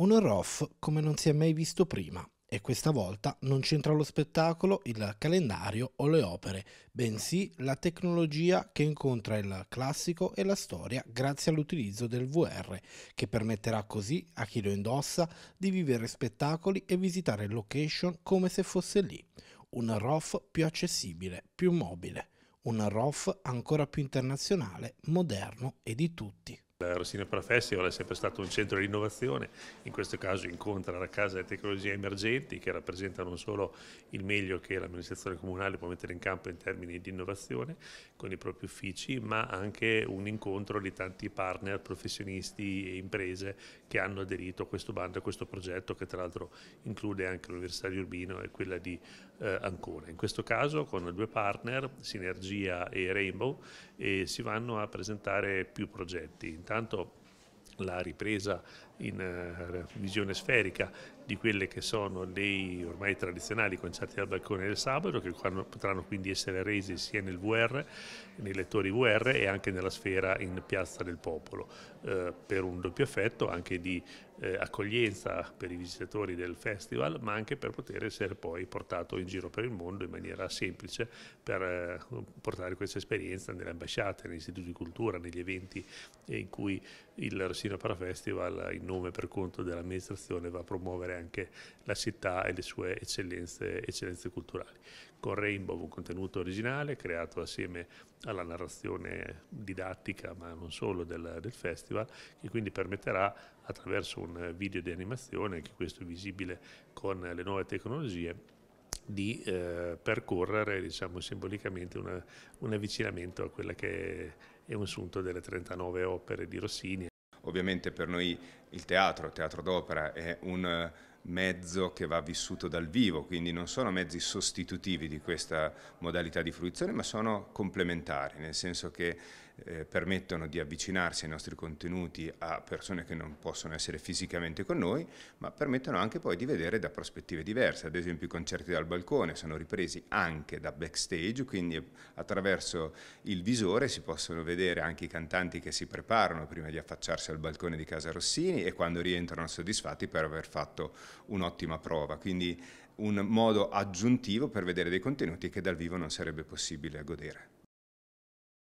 Un ROF come non si è mai visto prima e questa volta non c'entra lo spettacolo, il calendario o le opere, bensì la tecnologia che incontra il classico e la storia grazie all'utilizzo del VR, che permetterà così a chi lo indossa di vivere spettacoli e visitare location come se fosse lì. Un ROF più accessibile, più mobile, un ROF ancora più internazionale, moderno e di tutti. La Rossini Opera Festival è sempre stato un centro di innovazione, in questo caso incontra la Casa delle Tecnologie Emergenti che rappresenta non solo il meglio che l'amministrazione comunale può mettere in campo in termini di innovazione con i propri uffici, ma anche un incontro di tanti partner, professionisti e imprese che hanno aderito a questo bando, a questo progetto che tra l'altro include anche l'Università di Urbino e quella di eh, Ancona. In questo caso con due partner, Sinergia e Rainbow, e eh, si vanno a presentare più progetti intanto la ripresa in eh, visione sferica di quelle che sono dei ormai tradizionali concerti al balcone del sabato che potranno quindi essere resi sia nel VR, nei lettori VR e anche nella sfera in Piazza del Popolo eh, per un doppio effetto anche di eh, accoglienza per i visitatori del festival ma anche per poter essere poi portato in giro per il mondo in maniera semplice per eh, portare questa esperienza nelle ambasciate, negli istituti di cultura, negli eventi in cui il Rossino Parafestival in nome per conto dell'amministrazione va a promuovere anche la città e le sue eccellenze, eccellenze culturali. Con Rainbow un contenuto originale creato assieme alla narrazione didattica ma non solo del, del festival che quindi permetterà attraverso un video di animazione anche questo è visibile con le nuove tecnologie di eh, percorrere diciamo, simbolicamente una, un avvicinamento a quella che è un sunto delle 39 opere di Rossini Ovviamente per noi il teatro, il teatro d'opera è un mezzo che va vissuto dal vivo, quindi non sono mezzi sostitutivi di questa modalità di fruizione, ma sono complementari, nel senso che eh, permettono di avvicinarsi ai nostri contenuti a persone che non possono essere fisicamente con noi, ma permettono anche poi di vedere da prospettive diverse. Ad esempio i concerti dal balcone sono ripresi anche da backstage, quindi attraverso il visore si possono vedere anche i cantanti che si preparano prima di affacciarsi al balcone di Casa Rossini e quando rientrano soddisfatti per aver fatto un'ottima prova. Quindi un modo aggiuntivo per vedere dei contenuti che dal vivo non sarebbe possibile godere.